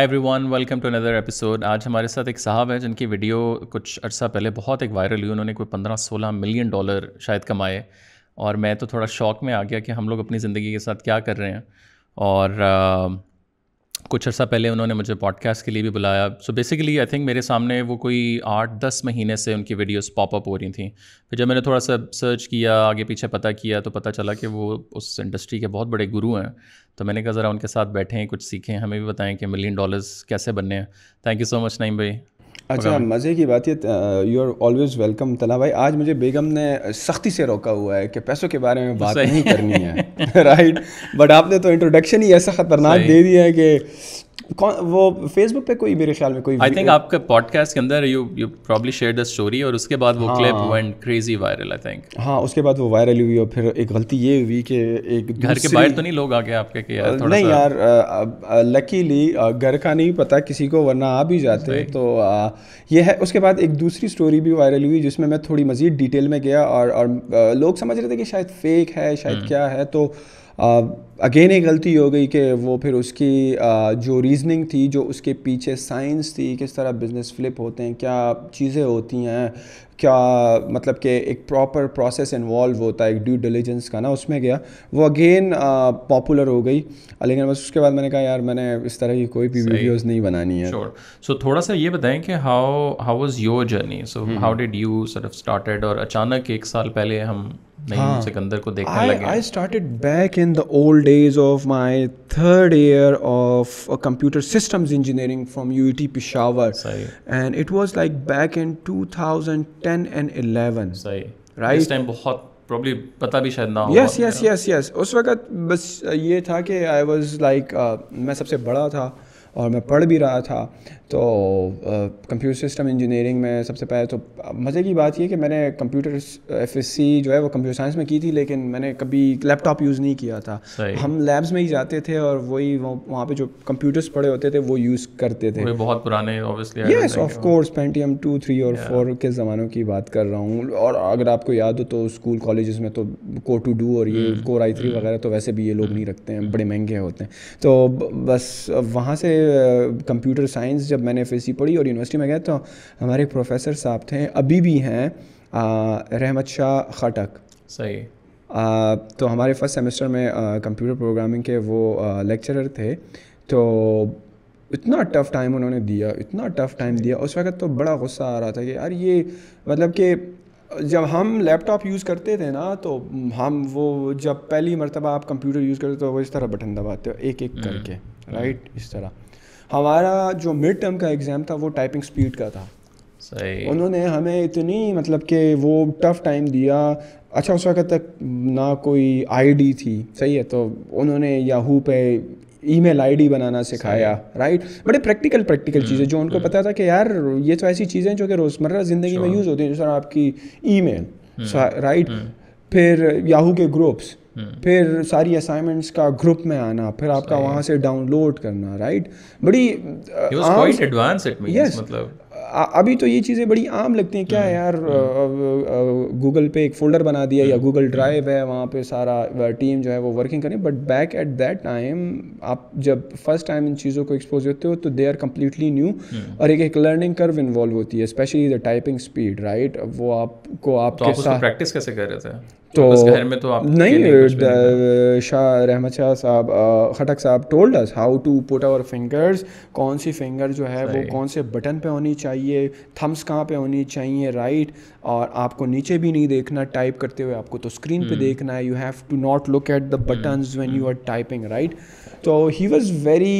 Every everyone welcome to another episode आज हमारे साथ एक साहब हैं जिनकी वीडियो कुछ अर्सा पहले बहुत एक वायरल हुई उन्होंने कोई पंद्रह सोलह मिलियन डॉलर शायद कमाए और मैं तो थोड़ा शौक में आ गया कि हम लोग अपनी ज़िंदगी के साथ क्या कर रहे हैं और कुछ अर्सा पहले उन्होंने मुझे पॉडकास्ट के लिए भी बुलाया सो बेसिकली आई थिंक मेरे सामने वो कोई आठ दस महीने से उनकी वीडियोस पॉपअप हो रही थी फिर जब मैंने थोड़ा सा सर्च किया आगे पीछे पता किया तो पता चला कि वो उस इंडस्ट्री के बहुत बड़े गुरु हैं तो मैंने कहा ज़रा उनके साथ बैठें कुछ सीखें हमें भी बताएं कि मिलियन डॉलर्स कैसे बनने हैं thank you so much Naeem भाई अच्छा मज़े की बात है यू आर ऑलवेज वेलकम तला भाई आज मुझे बेगम ने सख्ती से रोका हुआ है कि पैसों के बारे में बात नहीं करनी है राइट बट आपने तो इंट्रोडक्शन ही ऐसा ख़तरनाक दे दिया है कि वो फेसबुक पे कोई मेरे ख्याल में कोई आई थिंक आपके पॉडकास्ट के अंदर you you probably share the story और उसके बाद वो clip went crazy viral I think हाँ उसके बाद वो वायरल हुई और फिर एक गलती ये हुई कि एक घर के बाहर तो नहीं लोग आ गए आपके कि यार थोड़ा नहीं सा... यार लकीली घर का नहीं पता किसी को वरना आ भी जाते तो ये है उसके बाद एक दूसरी स्टोरी भी वायरल हुई जिसमें मैं थोड़ी मज़ीद डिटेल में गया और लोग समझ रहे थे कि शायद फेक है शायद hmm. क्या है तो अगेन एक गलती हो गई कि वो फिर उसकी आ, जो रीजनिंग थी जो उसके पीछे साइंस थी किस तरह बिज़नेस फ्लिप होते हैं क्या चीज़ें होती हैं क्या मतलब कि एक प्रॉपर प्रोसेस इन्वॉल्व होता है एक ड्यू डिलीजेंस का ना उसमें गया वो अगेन पॉपुलर हो गई लेकिन बस उसके बाद मैंने कहा यार मैंने इस तरह की कोई भी वीडियोस नहीं बनानी है sure. सो so, थोड़ा सा ये बताएं कि how how was your journey so how did you sir started और अचानक एक साल पहले हम नहीं हाँ, सिकंदर को देखने I, लगे I started back in the old days of my third year of uh, computer systems engineering from UET Peshawar. Sahi. And it was like back in 2010 and 11. Sahi. Right? This time बहुत probably पता भी शायद ना हो yes yes yes yes उस वक्त बस ये था कि आई वाज लाइक मैं सबसे बड़ा था और मैं पढ़ भी रहा था तो कंप्यूटर सिस्टम इंजीनियरिंग में सबसे पहले तो मज़े की बात यह कि मैंने कंप्यूटर एफ जो है वो कंप्यूटर साइंस में की थी लेकिन मैंने कभी लैपटॉप यूज़ नहीं किया था हम लैब्स में ही जाते थे और वही वहाँ पे जो कंप्यूटर्स पड़े होते थे वो यूज़ करते थे बहुत पुराने obviously yes of course Pentium two three और फोर के ज़मानों की बात कर रहा हूँ और अगर आपको याद हो तो स्कूल कॉलेज में तो को टू डू और ये कोर आई थ्री वगैरह तो वैसे भी ये लोग हम्म। नहीं रखते हैं हम्म। बड़े महंगे होते हैं तो बस वहाँ से कंप्यूटर साइंस जब जब मैंने एफ पढ़ी और यूनिवर्सिटी में गया तो हमारे प्रोफेसर साहब थे अभी भी हैं रहमत शाह खटक सही आ, तो हमारे फर्स्ट सेमेस्टर में कंप्यूटर प्रोग्रामिंग के वो लेक्चरर थे तो इतना टफ़ टाइम उन्होंने दिया इतना टफ़ टाइम दिया उस वक्त तो बड़ा गुस्सा आ रहा था कि यार ये मतलब कि जब हम लैपटॉप यूज़ करते थे ना तो हम वो जब पहली मरतबा आप कंप्यूटर यूज़ करते तो वो इस तरह बटन दबाते हो एक एक हम्म। करके राइट इस तरह हमारा जो मिड टर्म का एग्ज़ाम था वो टाइपिंग स्पीड का था सही उन्होंने हमें इतनी मतलब कि वो टफ टाइम दिया अच्छा उस वक्त तक ना कोई आईडी थी सही है तो उन्होंने याहू पे ईमेल आईडी बनाना सिखाया राइट बड़े प्रैक्टिकल हम्म, प्रैक्टिकल चीज़ें जो उनको हम्म। पता था कि यार ये तो ऐसी चीज़ें जो कि रोज़मर्रा ज़िंदगी में यूज़ होती हैं जैसे आपकी मेल हम्म, राइट फिर याहू के ग्रुप्स फिर सारी असाइनमेंट्स का ग्रुप में आना फिर आपका वहाँ से डाउनलोड करना राइट बड़ी यस मतलब अभी तो ये चीज़ें बड़ी आम लगती हैं क्या है हम्म, यार गूगल हम्म। पे एक फोल्डर बना दिया या गूगल हम्म। ड्राइव है वहाँ पे सारा टीम जो है वो वर्किंग करें but back at that time आप जब फर्स्ट टाइम इन चीज़ों को एक्सपोज होते हो तो दे आर कम्प्लीटली न्यू और एक एक लर्निंग कर्व इन्वॉल्व होती है specially the typing speed right वो आपको तो आपके साथ प्रैक्टिस कैसे कर रहे थे तो घर में तो आप नहीं शाह रहमत Shah sahab Khattak sahab told us how to put our fingers कौन सी फिंगर जो है वो कौन से बटन पे होनी चाहिए थम्स कहाँ पे होनी चाहिए राइट और आपको नीचे भी नहीं देखना टाइप करते हुए आपको तो स्क्रीन पे हम्म। देखना है you have to not look at the button when you are typing right तो he was very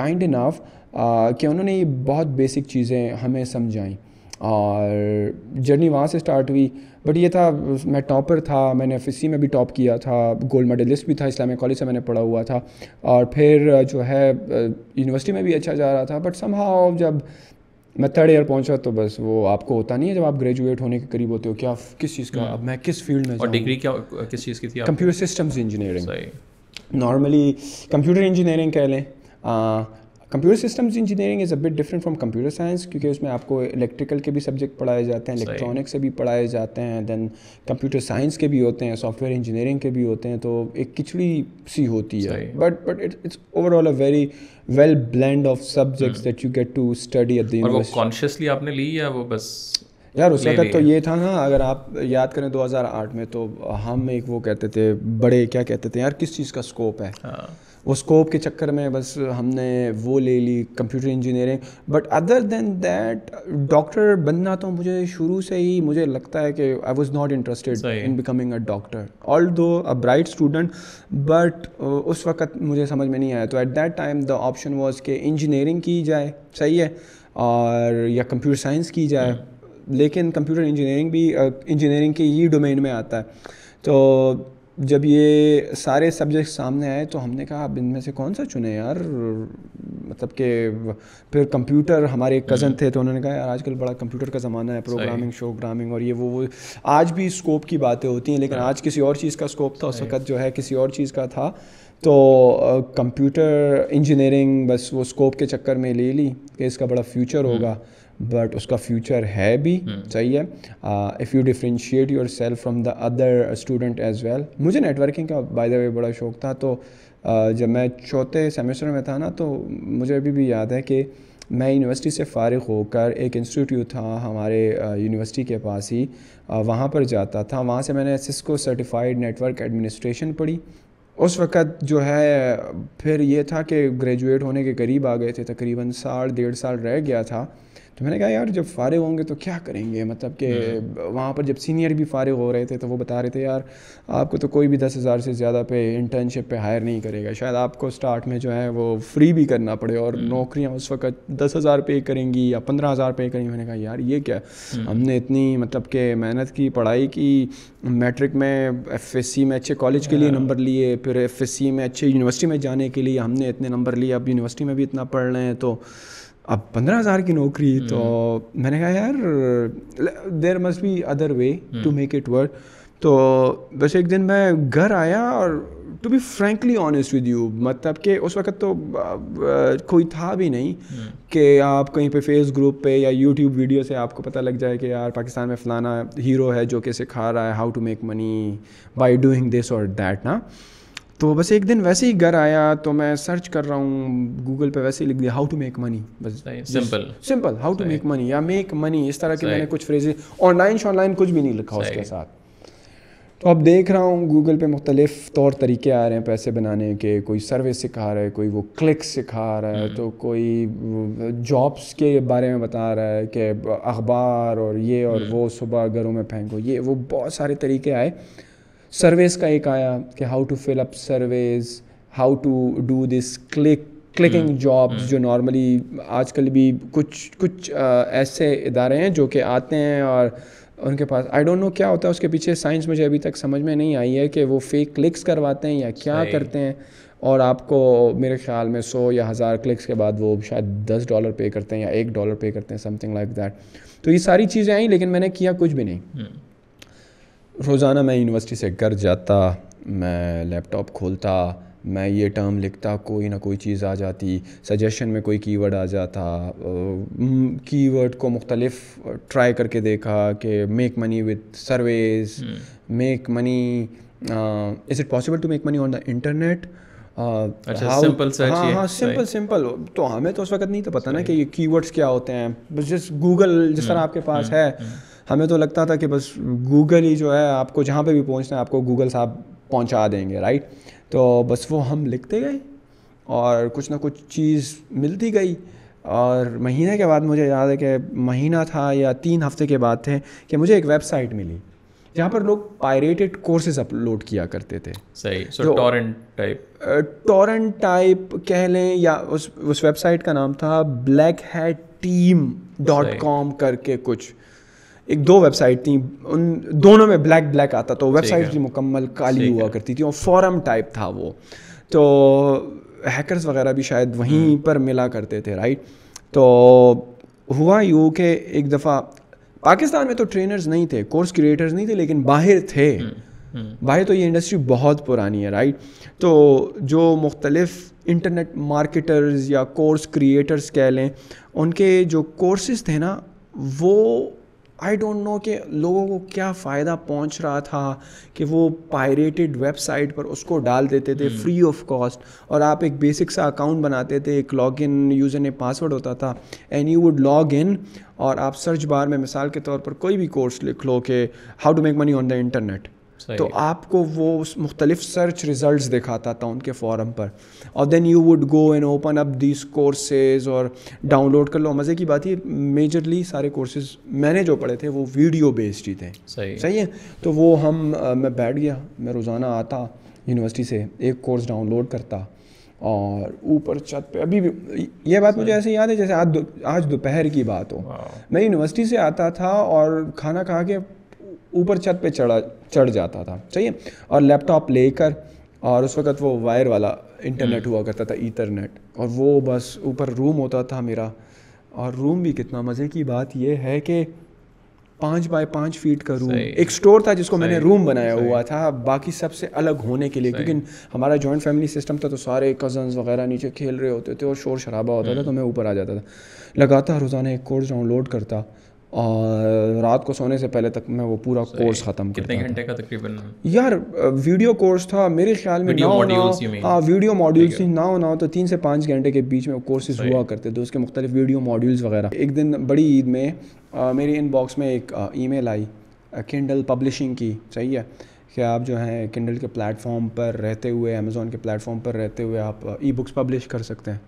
kind enough कि उन्होंने ये बहुत बेसिक चीज़ें हमें समझाई और जर्नी वहाँ से स्टार्ट हुई बट ये था मैं टॉपर था मैंने एफ में भी टॉप किया था गोल्ड मेडलिस्ट भी था इस्लामिक कॉलेज से मैंने पढ़ा हुआ था और फिर जो है यूनिवर्सिटी में भी अच्छा जा रहा था बट समहाउ जब मैं थर्ड ईयर पहुंचा तो बस वो आपको होता नहीं है जब आप ग्रेजुएट होने के करीब होते हो क्या किस चीज़ का hmm. अब मैं किस फील्ड में और डिग्री क्या किस चीज़ की थी computer systems engineering normally computer engineering कह लें computer systems engineering is a bit different from computer science क्योंकि उसमें आपको इलेक्ट्रिकल के भी सब्जेक्ट पढ़ाए जाते हैं इलेक्ट्रॉनिक्स से भी पढ़ाए जाते हैं देन कंप्यूटर साइंस के भी होते हैं सॉफ्टवेयर इंजीनियरिंग के भी होते हैं तो एक किचड़ी सी होती है but but it it's overall a very well blend of subjects that you get to study at the consciously आपने ली या वो बस यार उस वक्त तो ये था ना अगर आप याद करें 2008 में तो हम एक वो कहते थे बड़े क्या कहते थे यार किस चीज़ का स्कोप है हाँ. वो स्कोप के चक्कर में बस हमने वो ले ली computer engineering but other than that doctor बनना तो मुझे शुरू से ही मुझे लगता है कि I was not interested in becoming a doctor although a bright student but उस वक्त मुझे समझ में नहीं आया तो at that time the option was कि इंजीनियरिंग की जाए सही है और या कंप्यूटर साइंस की जाए हम्म। लेकिन कंप्यूटर इंजीनियरिंग भी इंजीनियरिंग के ही डोमेन में आता है तो जब ये सारे सब्जेक्ट सामने आए तो हमने कहा अब इनमें से कौन सा चुने यार मतलब कि फिर कंप्यूटर हमारे एक कज़न हम्म। थे तो उन्होंने कहा यार आजकल बड़ा कंप्यूटर का ज़माना है प्रोग्रामिंग शोग्रामिंग और ये वो वो आज भी स्कोप की बातें होती हैं लेकिन हाँ। आज किसी और चीज़ का स्कोप था उस वक्त जो है किसी और चीज़ का था तो कंप्यूटर इंजीनियरिंग बस वो स्कोप के चक्कर में ले ली कि इसका बड़ा फ्यूचर हम्म। होगा बट उसका फ्यूचर है भी hmm. सही है if you differentiate yourself from the other student as well मुझे नेटवर्किंग का बाय द वे बड़ा शौक था तो uh, जब मैं चौथे सेमेस्टर में था ना तो मुझे अभी भी याद है कि मैं यूनिवर्सिटी से फ़ारिग होकर एक इंस्टीट्यूट था हमारे यूनिवर्सिटी uh, के पास ही uh, वहाँ पर जाता था वहाँ से मैंने सिस्को सर्टिफाइड नेटवर्क एडमिनिस्ट्रेशन पढ़ी उस वक़्त जो है फिर ये था कि ग्रेजुएट होने के करीब आ गए थे तकरीबन साल डेढ़ साल रह गया था तो मैंने कहा यार जब फ़ारे होंगे तो क्या करेंगे मतलब कि हम्म। वहाँ पर जब सीनियर भी फ़ारिग हो रहे थे तो वो बता रहे थे यार आपको तो कोई भी दस हज़ार से ज़्यादा पे इंटर्नशिप पे हायर नहीं करेगा शायद आपको स्टार्ट में जो है वो फ्री भी करना पड़े और हम्म। नौकरियाँ उस वक्त दस हज़ार पे करेंगी या पंद्रह हज़ार पे करेंगी मैंने कहा यार ये क्या हम्म। हमने इतनी मतलब कि मेहनत की पढ़ाई की मैट्रिक में एफ में अच्छे कॉलेज के लिए नंबर हाँ। लिए फिर एफ में अच्छे यूनिवर्सिटी में जाने के लिए हमने इतने नंबर लिए अब यूनिवर्सिटी में भी इतना पढ़ रहे हैं तो अब पंद्रह हज़ार की नौकरी हम्म। तो मैंने कहा यार there must be other way to make it work तो बस एक दिन मैं घर आया और to be frankly honest with you मतलब कि उस वक्त तो कोई था भी नहीं हम्म। कि आप कहीं पे फेस ग्रुप पे या यूट्यूब वीडियो से आपको पता लग जाए कि यार पाकिस्तान में फ़लाना हीरो है जो कि सिखा रहा है how to make money by doing this और दैट ना तो बस एक दिन वैसे ही घर आया तो मैं सर्च कर रहा हूँ गूगल पे वैसे ही लिख दिया हाउ टू मेक मनी बस simple simple how to make money या मेक मनी इस तरह के मैंने कुछ फ्रेजे ऑनलाइन शॉनलाइन कुछ भी नहीं लिखा उसके साथ तो अब देख रहा हूँ गूगल पे मुख्तलिफ तौर तरीके आ रहे हैं पैसे बनाने के कोई सर्विस सिखा रहा है कोई वो क्लिक सिखा रहा है हम्म। तो कोई जॉब्स के बारे में बता रहा है कि अखबार और ये और हम्म। वो सुबह घरों में फेंको ये वो बहुत सारे तरीके आए सर्वेस का एक आया कि how to fill up surveys how to do this click clicking jobs जो नॉर्मली आजकल भी कुछ कुछ आ, ऐसे इदारे हैं जो कि आते हैं और उनके पास आई डोंट नो क्या होता है उसके पीछे साइंस मुझे अभी तक समझ में नहीं आई है कि वो फेक क्लिक्स करवाते हैं या क्या करते हैं और आपको मेरे ख्याल में सौ या हज़ार क्लिक्स के बाद वो शायद दस डॉलर पे करते हैं या एक डॉलर पे करते हैं समथिंग लाइक दैट तो ये सारी चीज़ें आई लेकिन मैंने किया कुछ भी नहीं हम्म। रोज़ाना मैं यूनिवर्सिटी से घर जाता मैं लैपटॉप खोलता मैं ये टर्म लिखता कोई ना कोई चीज़ आ जाती सजेशन में कोई कीवर्ड आ जाता कीवर्ड को मुख्तलिफ ट्राई करके देखा कि make money with surveys make money is it possible to make money on the internet simple हाँ हाँ सिंपल सिंपल तो हमें तो उस वक्त नहीं तो पता ना कि ये कीवर्ड्स क्या होते हैं बस जिस गूगल हम्म, जिस तरह आपके पास हम्म, है हम्म। हमें तो लगता था कि बस गूगल ही जो है आपको जहाँ पे भी पहुँचना है आपको गूगल साहब पहुँचा देंगे राइट तो बस वो हम लिखते गए और कुछ ना कुछ चीज़ मिलती गई और महीने के बाद मुझे याद है कि महीना था या तीन हफ्ते के बाद थे कि मुझे एक वेबसाइट मिली जहाँ पर लोग पायरेटेड कोर्सेज अपलोड किया करते थे सही so torrent type torrent type कह लें या उस उस वेबसाइट का नाम था black hat team dot com करके कुछ एक दो वेबसाइट थी उन दोनों में ब्लैक ब्लैक आता तो वेबसाइट भी मुकम्मल काली हुआ करती थी और फॉरम टाइप था वो तो हैकर्स वगैरह भी शायद वहीं हम्म। पर मिला करते थे राइट तो हुआ यूँ कि एक दफ़ा पाकिस्तान में तो ट्रेनर्स नहीं थे कोर्स क्रिएटर्स नहीं थे लेकिन बाहर थे हम्म, हम्म। बाहर तो ये इंडस्ट्री बहुत पुरानी है राइट तो जो मुख्तलिफ इंटरनेट मार्केटर्स या कोर्स क्रिएटर्स कह लें उनके जो कोर्सेज थे ना वो आई डोंट नो कि लोगों को क्या फ़ायदा पहुंच रहा था कि वो पायरेटेड वेबसाइट पर उसको डाल देते थे फ्री ऑफ कॉस्ट और आप एक बेसिक सा अकाउंट बनाते थे एक लॉग इन यूज़र ने पासवर्ड होता था and you would log in और आप सर्च बार में मिसाल के तौर पर कोई भी कोर्स लिख लो कि how to make money on the internet तो आपको वो मुख्तलिफ सर्च रिज़ल्ट दिखाता था उनके फॉरम पर और then you would go and open up these courses और डाउनलोड कर लो मज़े की बात ये मेजरली सारे कोर्सेज मैंने जो पढ़े थे वो वीडियो बेस्ड ही थे सही सही है तो वो हम आ, मैं बैठ गया मैं रोज़ाना आता यूनिवर्सिटी से एक कोर्स डाउनलोड करता और ऊपर छत पे अभी भी ये बात मुझे ऐसे याद है जैसे आज आज दोपहर की बात हो मैं यूनिवर्सिटी से आता था और खाना खा के ऊपर छत पे चढ़ा चढ़ जाता था चाहिए और लैपटॉप लेकर और उस वक्त वो वायर वाला इंटरनेट हम्म। हुआ करता था ईथरनेट और वो बस ऊपर रूम होता था मेरा और रूम भी कितना मज़े की बात ये है कि पाँच बाय पाँच फीट का रूम एक स्टोर था जिसको मैंने रूम बनाया हुआ था बाकी सबसे अलग होने के लिए क्योंकि हमारा जॉइंट फैमिली सिस्टम था तो सारे कज़न्स वगैरह नीचे खेल रहे होते थे और शोर शराबा होता था तो मैं ऊपर आ जाता था लगातार रोज़ाना एक कोर्स डाउनलोड करता और रात को सोने से पहले तक मैं वो पूरा कोर्स ख़त्म कितने घंटे का तकरीबन यार वीडियो कोर्स था मेरे ख्याल में ना ना हाँ वीडियो मॉड्यूल्स ही ना हो ना हो तो तीन से पाँच घंटे के बीच में कोर्सेज हुआ करते थे उसके मुख्तलिफ वीडियो मॉड्यूल्स वगैरह एक दिन बड़ी ईद में मेरे इन इनबॉक्स में एक ई मेल आई किंडल पब्लिशिंग की सही है कि आप जो हैं किंडल के प्लेटफॉर्म पर रहते हुए अमेज़ोन के प्लेटफॉर्म पर रहते हुए आप ई बुक्स पब्लिश कर सकते हैं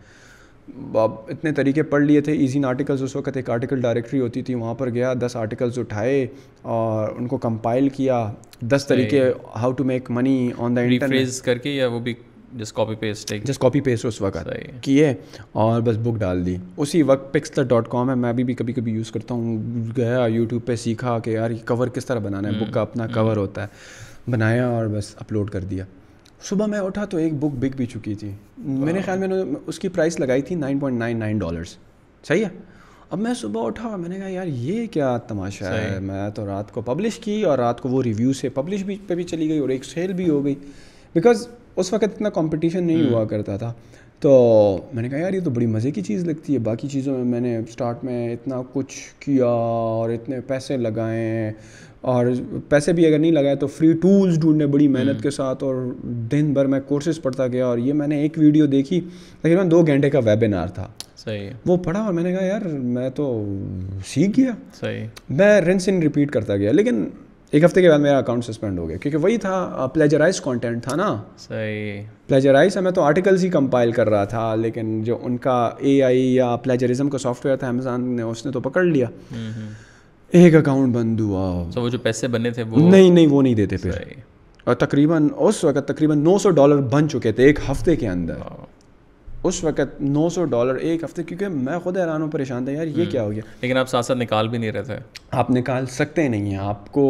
इतने तरीके पढ़ लिए थे ईजी आर्टिकल्स उस वक्त एक आर्टिकल डायरेक्टरी होती थी वहाँ पर गया दस आर्टिकल्स उठाए और उनको कंपाइल किया दस तरीके how to make money on the internet करके या वो भी just copy paste just copy paste उस वक्त किए और बस बुक डाल दी उसी वक्त पिक्सलर डॉट कॉम है मैं अभी भी कभी कभी यूज़ करता हूँ गया यूट्यूब पे सीखा कि यार ये कवर किस तरह बनाना है बुक hmm. का अपना कवर hmm. होता है बनाया और बस अपलोड कर दिया सुबह मैं उठा तो एक बुक बिक भी चुकी थी मेरे ख्याल में उसकी प्राइस लगाई थी nine point nine nine dollars सही है अब मैं सुबह उठा मैंने कहा यार ये क्या तमाशा है मैं तो रात को पब्लिश की और रात को वो रिव्यू से पब्लिश भी पे भी चली गई और एक सेल भी हो गई बिकॉज उस वक्त इतना कंपटीशन नहीं हुआ हम्म। करता था तो मैंने कहा यार ये तो बड़ी मज़े की चीज़ लगती है बाकी चीज़ों में मैंने स्टार्ट में इतना कुछ किया और इतने पैसे लगाए और पैसे भी अगर नहीं लगाए तो फ्री टूल्स ढूंढने बड़ी हम्म। मेहनत के साथ और दिन भर मैं कोर्सेज पढ़ता गया और ये मैंने एक वीडियो देखी तकरीबन दो घंटे का वेबिनार था सही वो पढ़ा और मैंने कहा यार मैं तो सीख गया सही मैं रिंस इन रिपीट करता गया लेकिन एक हफ्ते के बाद मेरा अकाउंट सस्पेंड हो गया क्योंकि वही था प्लेजराइज कंटेंट था ना सही प्लेजराइज मैं तो आर्टिकल्स ही कंपाइल कर रहा था लेकिन जो उनका एआई या प्लेजरिज्म का सॉफ्टवेयर था अमेजोन ने उसने तो पकड़ लिया हम्म, हम्म। एक अकाउंट बंद हुआ so, वो जो पैसे बने थे वो नहीं नहीं वो नहीं देते फिर और तकरीबन उस वक्त तकरीबन 900 डॉलर बन चुके थे एक हफ्ते के अंदर उस वक्त 900 डॉलर एक हफ्ते क्योंकि मैं खुद हैरान हूँ परेशान था यार ये हम्म। क्या हो गया लेकिन आप साथ साथ निकाल भी नहीं रहे थे आप निकाल सकते नहीं हैं आपको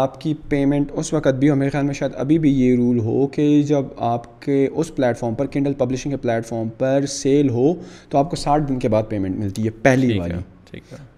आपकी पेमेंट उस वक्त भी हो मेरे ख्याल में शायद अभी भी ये रूल हो कि जब आपके उस प्लेटफॉर्म पर किंडल पब्लिशिंग के प्लेटफॉर्म पर सेल हो तो आपको साठ दिन के बाद पेमेंट मिलती है पहली बार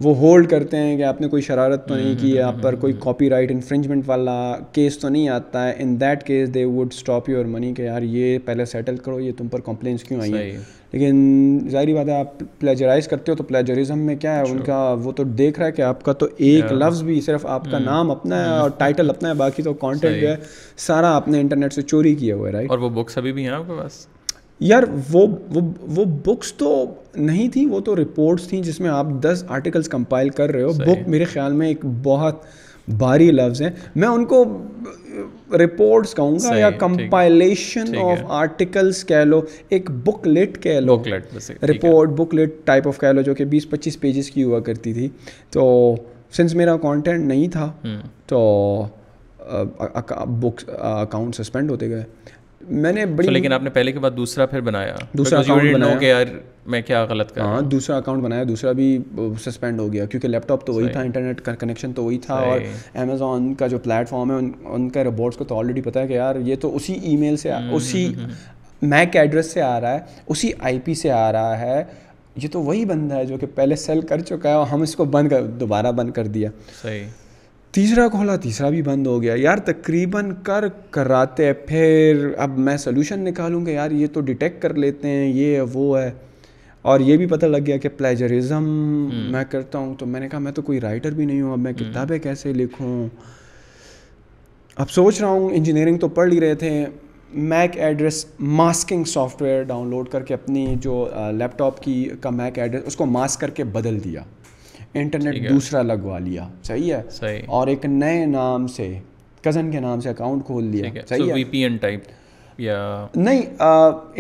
वो होल्ड करते हैं कि आपने कोई शरारत तो नहीं हम्म, की हम्म, आप पर हम्म, कोई कॉपी राइट इन्फ्रिंजमेंट वाला केस तो नहीं आता है in that case they would stop your money कि यार ये पहले सेटल करो ये तुम पर कंप्लेंट्स क्यों आई है लेकिन जाहिर बात है आप प्लेजराइज करते हो तो प्लेजरिज्म में क्या है उनका वो तो देख रहा है कि आपका तो एक लफ्ज़ भी सिर्फ आपका नाम अपना है और टाइटल अपना है बाकी तो कॉन्टेंट जो है सारा आपने इंटरनेट से चोरी किया हुआ है राइट और वो बुक्स अभी भी हैं आपके पास यार वो वो वो बुक्स तो नहीं थी वो तो रिपोर्ट्स थी जिसमें आप दस आर्टिकल्स कंपाइल कर रहे हो बुक मेरे ख्याल में एक बहुत भारी लफ्ज़ हैं मैं उनको रिपोर्ट्स कहूँगा या कंपाइलेशन ऑफ आर्टिकल्स कह लो एक बुकलेट कह लो booklet report booklet type of कह लो जो कि 20-25 पेजेस की हुआ करती थी तो सिंस मेरा कंटेंट नहीं था हम्म। तो बुक्स अकाउंट सस्पेंड होते गए मैंने बड़ी लेकिन आपने पहले के बाद दूसरा फिर बनाया दूसरा अकाउंट बनाया कि यार मैं क्या गलत कर हाँ दूसरा अकाउंट बनाया दूसरा भी सस्पेंड हो गया क्योंकि लैपटॉप तो वही था इंटरनेट का कनेक्शन तो वही था और अमेजोन का जो प्लेटफॉर्म है उनका रोबोट्स को तो ऑलरेडी पता है कि यार ये तो उसी मेल से हम्म, उसी मैक हम्म, एड्रेस हम्म, से आ रहा है उसी पी से आ रहा है ये तो वही बंदा है जो कि पहले सेल कर चुका है और हम इसको बंद कर दोबारा बंद कर दिया सही तीसरा खोला तीसरा भी बंद हो गया यार तकरीबन कर कराते फिर अब मैं सोल्यूशन निकालूंगा यार ये तो डिटेक्ट कर लेते हैं ये है वो है और ये भी पता लग गया कि प्लेजरिज्म हम्म। मैं करता हूँ तो मैंने कहा मैं तो कोई राइटर भी नहीं हूँ अब मैं हम्म। किताबें कैसे लिखूँ अब सोच रहा हूँ इंजीनियरिंग तो पढ़ ही रहे थे MAC address masking software download करके अपनी जो लैपटॉप की का मैक एड्रेस उसको मास्क करके बदल दिया इंटरनेट दूसरा लगवा लिया सही है सही और एक नए नाम से कज़न के नाम से अकाउंट खोल लिया सही so है या नहीं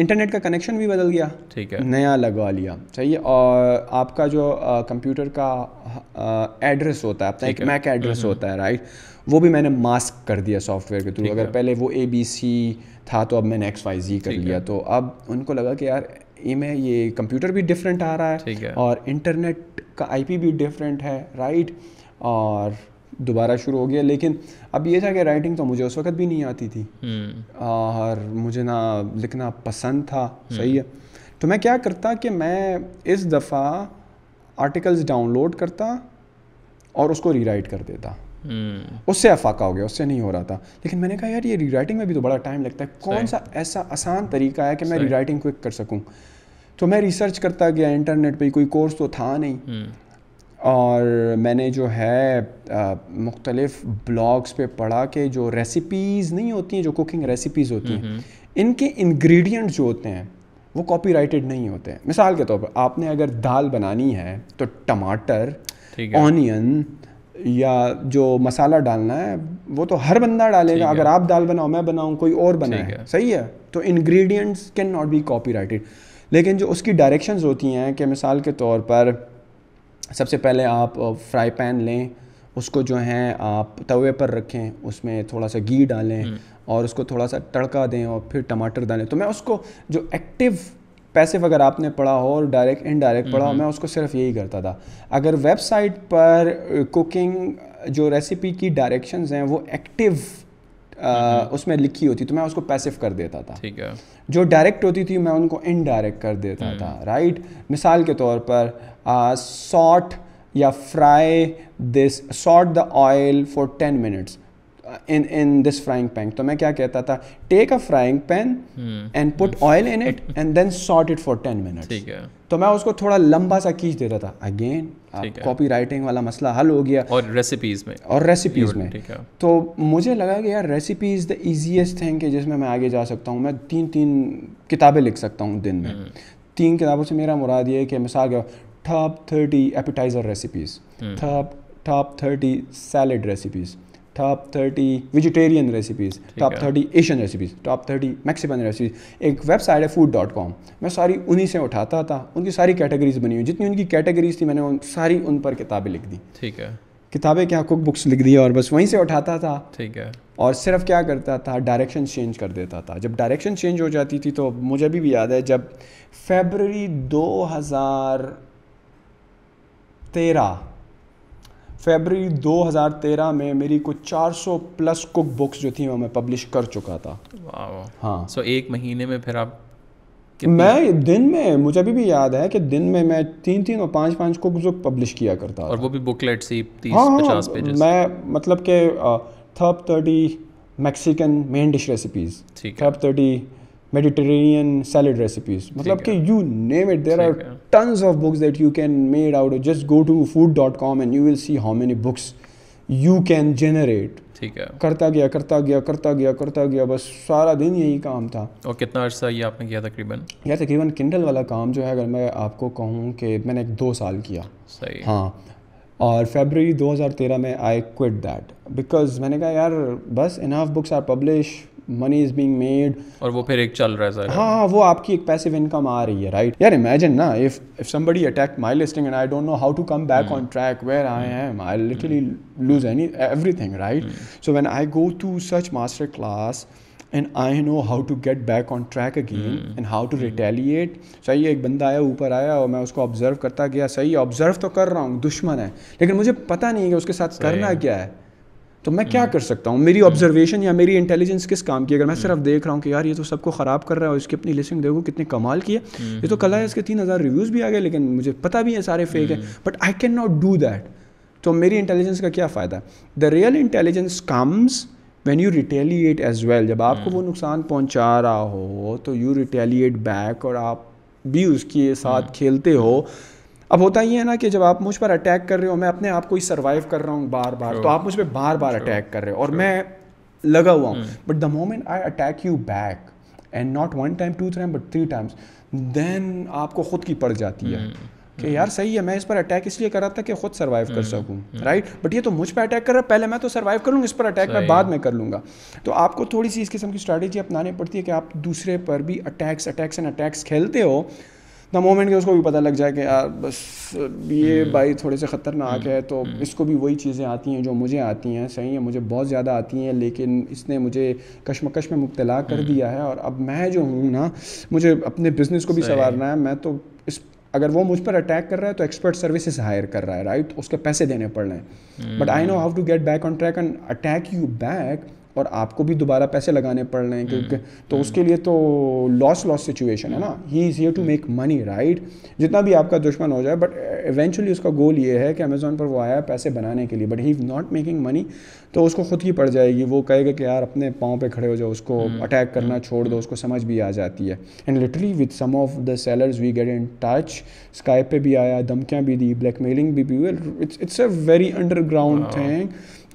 इंटरनेट का कनेक्शन भी बदल गया ठीक है नया लगवा लिया सही है और आपका जो कंप्यूटर का एड्रेस होता है अपना एक मैक हम्म। एड्रेस होता है राइट वो भी मैंने मास्क कर दिया सॉफ्टवेयर के थ्रू अगर पहले वो ए बी सी था तो अब मैंने एक्स वाई जी कर लिया तो अब उनको लगा कि यार में ये कंप्यूटर भी डिफरेंट आ रहा है, है। और इंटरनेट का आईपी भी डिफरेंट है राइट और दोबारा शुरू हो गया लेकिन अब ये था कि राइटिंग तो मुझे उस वक्त भी नहीं आती थी हम्म। और मुझे ना लिखना पसंद था हम्म। सही है तो मैं क्या करता कि मैं इस दफ़ा आर्टिकल्स डाउनलोड करता और उसको रीराइट कर देता हम्म। उससे अफाका हो गया उससे नहीं हो रहा था लेकिन मैंने कहा यार ये रीराइटिंग में भी तो बड़ा टाइम लगता है कौन सा ऐसा आसान तरीका है कि मैं रीराइटिंग क्विक कर सकूँ तो मैं रिसर्च करता गया इंटरनेट पे कोई कोर्स तो था नहीं हम्म। और मैंने जो है मुख्तलिफ ब्लॉग्स पे पढ़ा कि जो रेसिपीज़ नहीं होती हैं जो कुकिंग रेसिपीज़ होती हैं हम्म, हम्म। इनके इंग्रेडिएंट्स जो होते हैं वो कॉपीराइटेड नहीं होते हैं मिसाल के तौर पर आपने अगर दाल बनानी है तो टमाटर ऑनियन या जो मसाला डालना है वो तो हर बंदा डालेगा अगर आप दाल बनाओ मैं बनाऊँ कोई और बनाए सही है तो ingredients can not be copyrighted लेकिन जो उसकी डायरेक्शंस होती हैं कि मिसाल के तौर पर सबसे पहले आप फ्राई पैन लें उसको जो है आप तवे पर रखें उसमें थोड़ा सा घी डालें हम्म। और उसको थोड़ा सा तड़का दें और फिर टमाटर डालें तो मैं उसको जो एक्टिव पैसिव अगर आपने पढ़ा हो और डायरेक्ट इनडायरेक्ट पढ़ा हो हम्म। मैं उसको सिर्फ यही करता था अगर वेबसाइट पर कुकिंग जो रेसिपी की डायरेक्शंस हैं वो एक्टिव हम्म। उसमें लिखी होती तो मैं उसको पैसिव कर देता था ठीक है जो डायरेक्ट होती थी मैं उनको इनडायरेक्ट कर देता हम्म। था राइट मिसाल के तौर पर सॉट या fry this sauté the oil for ten minutes in in this frying pan तो मैं क्या कहता था take a frying pan and put oil in it and then sauté it for ten minute तो मैं उसको थोड़ा लंबा सा खींच देता था अगेन कॉपी राइटिंग वाला मसला हल हो गया और रेसिपीज में और रेसिपीज में तो मुझे लगा कि यार recipe is the easiest thing जिसमें मैं आगे जा सकता हूँ मैं तीन तीन किताबें लिख सकता हूँ दिन में hmm. तीन किताबों से मेरा मुराद ये कि मिसाल क्या top thirty appetizer recipes top top thirty salad recipes top thirty vegetarian recipes top thirty Asian recipes top थर्टी मैक्सिकन रेसिपीज़ एक वेबसाइट है फूड डॉट कॉम मैं सारी उन्हीं से उठाता था उनकी सारी कैटेगरीज बनी हुई जितनी उनकी कैटेगरीज थी मैंने उन सारी उन पर किताबें लिख दी ठीक है किताबें क्या कुक बुक्स लिख दी और बस वहीं से उठाता था ठीक है और सिर्फ क्या करता था डायरेक्शन चेंज कर देता था जब डायरेक्शन चेंज हो जाती थी तो मुझे अभी भी याद है जब फेबररी दो हज़ार तेरह फरवरी 2013 में मेरी कुछ 400 प्लस कुक बुक्स जो थी वो मैं पब्लिश कर चुका था हाँ सो so, एक महीने में फिर आप मैं दिन में मुझे अभी भी याद है कि दिन में मैं तीन तीन और पाँच पाँच कुक जो पब्लिश किया करता और वो भी बुकलेट सी तीस हाँ, हाँ, पचास पेजेस हाँ। मैं मतलब के top thirty Mexican main dish recipes top thirty Mediterranean salad recipes मतलब कि you name it there are tons of books that you can made out just go to food dot com and you will see how many books you can generate ठीक है करता गया करता गया करता गया करता गया बस सारा दिन यही काम था और कितना अर्सा ये आपने किया तकरीबन यार तकरीबन किंडल वाला काम जो है अगर मैं आपको कहूँ कि मैंने एक दो साल किया सही हाँ और फेबररी 2013 में आई क्विट दैट बिकॉज मैंने कहा यार बस enough books are publish money is being made और वो फिर एक चल रहा है हाँ हाँ वो आपकी एक पैसिव इनकम आ रही है राइट यार इमेजिन ना if if somebody attack my listing and I don't know how to come back on track where I am I literally lose any everything right so when I go to such master class and I know how to get back on track again and how to retaliate सही एक बंदा आया ऊपर आया और मैं उसको observe करता गया सही ऑब्जर्व तो कर रहा हूँ दुश्मन है लेकिन मुझे पता नहीं है कि उसके साथ करना क्या है तो मैं क्या हम्म। कर सकता हूँ मेरी ऑब्जर्वेशन हम्म। या मेरी इंटेलिजेंस किस काम की अगर मैं हम्म। सिर्फ देख रहा हूँ कि यार ये तो सबको ख़राब कर रहा है और इसकी अपनी लिस्टिंग देखो कितने कमाल की है ये तो कला है इसके तीन हज़ार रिव्यूज़ भी आ गए लेकिन मुझे पता भी है सारे फेक है but I can not do that तो मेरी इंटेलिजेंस का क्या फ़ायदा the real intelligence comes when you retaliate as well जब आपको वो नुकसान पहुँचा रहा हो तो यू रिटेलिएट बैक और आप भी उसके साथ खेलते हो अब होता ही है ना कि जब आप मुझ पर अटैक कर रहे हो मैं अपने आप को ही सर्वाइव कर रहा हूँ बार बार तो आप मुझ पर बार बार अटैक कर रहे हो और मैं लगा हुआ हूँ but the moment I attack you back and not one time two time but three times then आपको खुद की पड़ जाती है hmm. कि यार hmm. सही है मैं इस पर अटैक इसलिए कर रहा था कि खुद सर्वाइव कर सकूं राइट बट ये तो मुझ पर अटैक कर रहा है पहले मैं तो सर्वाइव कर लूँगा इस पर अटैक मैं बाद में कर लूँगा तो आपको थोड़ी सी इस किस्म की स्ट्रैटेजी अपनानी पड़ती है कि आप दूसरे पर भी अटैक्स अटैक्स एंड अटैक्स खेलते हो द मोमेंट के उसको भी पता लग जाए कि यार बस ये भाई हम्म। थोड़े से ख़तरनाक हम्म। है तो हम्म। इसको भी वही चीज़ें आती हैं जो मुझे आती हैं सही है मुझे बहुत ज़्यादा आती हैं लेकिन इसने मुझे कशमकश में मुबतला कर दिया है और अब मैं जो हूँ ना मुझे अपने बिज़नेस को भी संवारना है मैं तो इस अगर वो मुझ पर अटैक कर रहा है तो एक्सपर्ट सर्विसेज हायर कर रहा है राइट उसके पैसे देने पड़ रहे हैं but I know how to get back on track and attack you back और आपको भी दोबारा पैसे लगाने पड़ रहे हैं हम्म, क्योंकि तो हम्म। उसके लिए तो लॉस लॉस सिचुएशन है ना he is here to make money right जितना भी आपका दुश्मन हो जाए बट इवेंचुअली उसका गोल ये है कि अमेज़ोन पर वो आया पैसे बनाने के लिए but he is not making money तो उसको खुद ही पड़ जाएगी वो कहेगा कि यार अपने पाँव पर खड़े हो जाओ उसको अटैक हम्म, करना छोड़ दो उसको समझ भी आ जाती है and literally with some of the sellers we get in touch Skype पे भी आया धमकियाँ भी दी ब्लैक मेलिंग भी हुई it's it's a very underground thing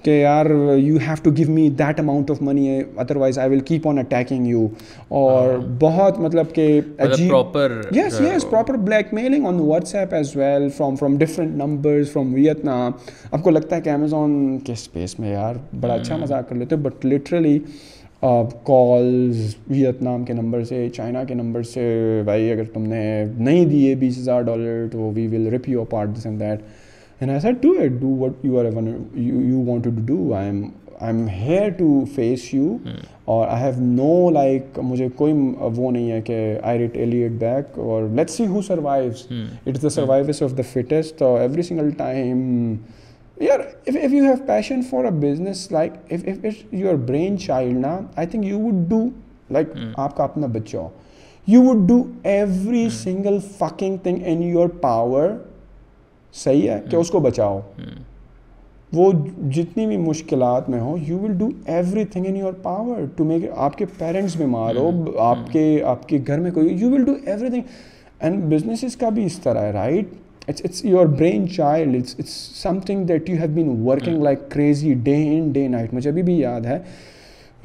कि यार you have to give me that amount of money otherwise I will keep on attacking you और हाँ। बहुत मतलब के proper yes yes proper blackmailing on WhatsApp as well from from different numbers from Vietnam आपको लगता है कि Amazon के स्पेस में यार बड़ा अच्छा हम्म। मजाक कर लेते बट लिटरली कॉल्स वियतनाम के नंबर से चाइना के नंबर से भाई अगर तुमने नहीं दिए बीस हज़ार डॉलर तो we will rip you apart this and that And I said, "Do it. Do what you are you, wanted to do. I'm I'm here to face you. Hmm. Or I have no like, मुझे कोई वो नहीं है कि I rate back. Or let's see who survives. Hmm. It's the hmm. survivors of the fittest. Or every single time." Yeah, if, if you have passion for a business, like if, if it's your brainchild, na, I think you would do, like, mm. you would do every single fucking thing in your power सही है कि हम्म। उसको बचाओ हम्म। वो जितनी भी मुश्किल में हो you will do everything in your power to make आपके पेरेंट्स बीमार हो हम्म। आपके आपके घर में कोई you will do everything and business का भी इस तरह है right it's it's your brain child it's it's something that you have been working like crazy day in day night मुझे अभी भी याद है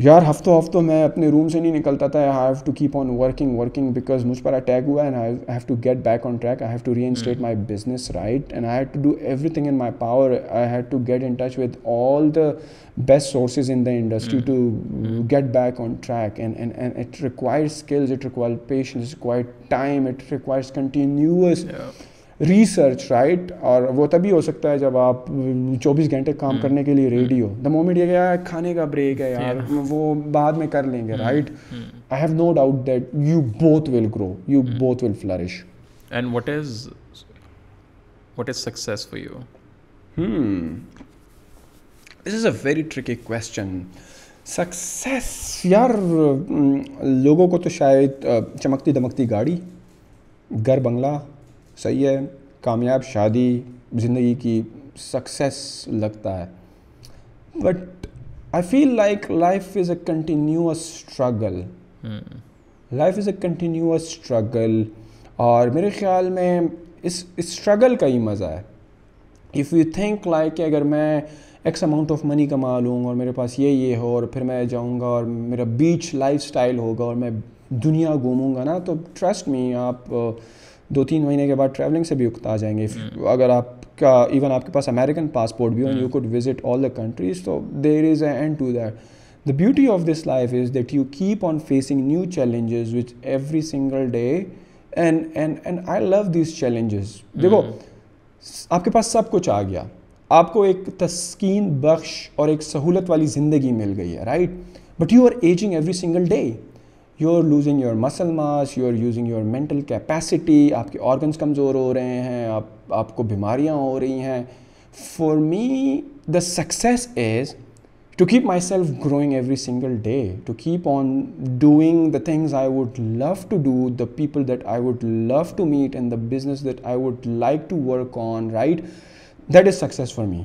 यार हफ्तों हफ्तों मैं अपने रूम से नहीं निकलता था I have to keep on working working because मुझ पर अटैक हुआ and I have to get back on track I have to reinstate my business right and I had to do everything in my power I had to get in touch with all the best sources in the industry to get back on track and and and it requires skills it require patience it require time it requires continuous research right right? और वो तभी हो सकता है जब आप 24 घंटे काम hmm. करने के लिए रेडी हम्म। हो द मोमेंट ये गया खाने का ब्रेक है यार yeah. वो बाद में कर लेंगे right I have no doubt that you both will grow you both will flourish and what is what is success for you this is a very tricky question success यार लोगों को तो शायद चमकती दमकती गाड़ी घर बंगला सही है कामयाब शादी ज़िंदगी की सक्सेस लगता है but I feel like life is a continuous struggle life is a continuous struggle और मेरे ख्याल में इस स्ट्रगल का ही मज़ा है इफ़ यू थिंक लाइक कि अगर मैं एक्स अमाउंट ऑफ मनी कमा लूँ और मेरे पास ये ये हो और फिर मैं जाऊँगा और मेरा बीच लाइफ स्टाइल होगा और मैं दुनिया घूमूंगा ना तो ट्रस्ट मी आप दो तीन महीने के बाद ट्रैवलिंग से भी उकता जाएंगे हम्म। अगर आपका इवन आपके पास अमेरिकन पासपोर्ट भी हो you could visit all the countries तो there is a end to that the beauty of this life is that you keep on facing new challenges which every single day and and and I love this challenges देखो हम्म। आपके पास सब कुछ आ गया आपको एक तस्कीन बख्श और एक सहूलत वाली ज़िंदगी मिल गई है right but you are aging every single day you're losing your muscle mass you're using your mental capacity आपके organs कमज़ोर हो रहे हैं आप आपको बीमारियाँ for me the success is to keep myself growing every single day to keep on doing the things i would love to do the people that i would love to meet and the business that i would like to work on right that is success for me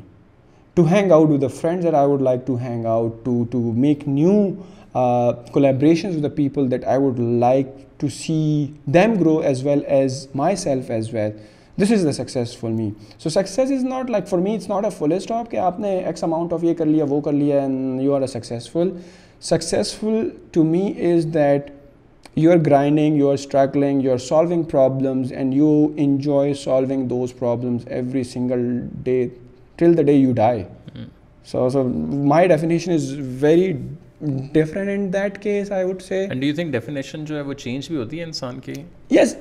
to hang out with the friends that i would like to hang out to to make new uh, collaborations with the people that I would like to see them grow as well as myself as well. This is the success for me. So success is not like for me. It's not a full stop. Okay, you have off ये कर लिया this, कर लिया and you are successful. Successful to me is that you are grinding you are struggling you are solving problems and you enjoy solving those problems every single day till the day you die mm. so so my definition is very different in that case i would say and do you think definition jo hai wo change bhi hoti hai insaan ki yes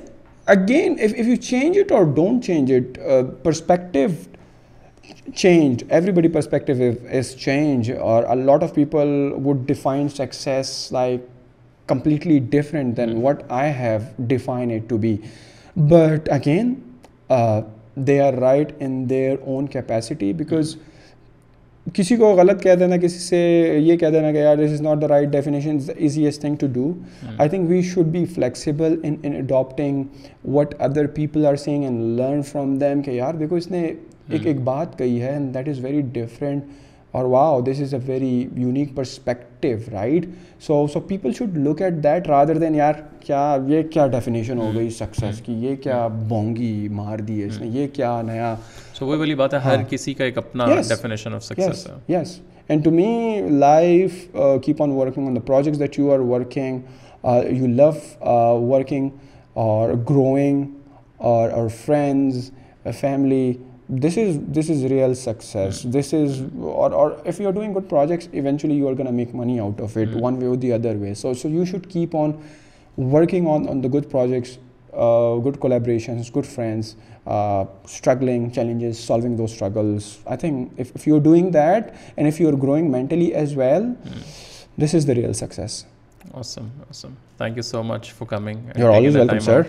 again if, if you change it or don't change it uh, perspective change. everybody perspective is change or a lot of people would define success like completely different than hmm. what i have defined it to be but again uh, they are right in their own capacity because mm किसी को गलत कह देना किसी से ये कह देना कि यार this is not the right definition is the easiest thing to do I think we should be flexible in in adopting what other people are saying and learn from them कि यार देखो इसने hmm. एक एक बात कही है and that is very different और वाह this is a very unique perspective right so so people should look at that rather than यार क्या ये क्या डेफिनेशन हो hmm. गई सक्सेस की ये क्या hmm. बोंगी मार दी है इसने hmm. ये क्या नया So, वही वाली बात है हर किसी का एक अपना डेफिनेशन ऑफ सक्सेस है yes and to me life keep on working on the projects that you are working you love working और or friends, a family. This is this is real success. Hmm. This is or, or if you're doing good projects, eventually you are gonna make money out of it hmm. one way or the other way. So so you should keep on working on, on the good projects uh, good collaborations, good friends, uh, struggling challenges, solving those struggles. I think if, if you're doing that and if you're growing mentally as well, mm. this is the real success. Awesome, awesome. Thank you so much for coming. You're always welcome, sir.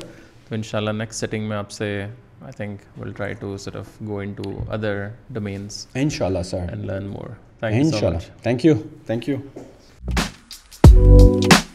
So inshallah, next sitting mein aapse I think we'll try to sort of go into other domains. Inshallah, sir. And learn more. Thank Inshallah. you so much. Thank you. Thank you.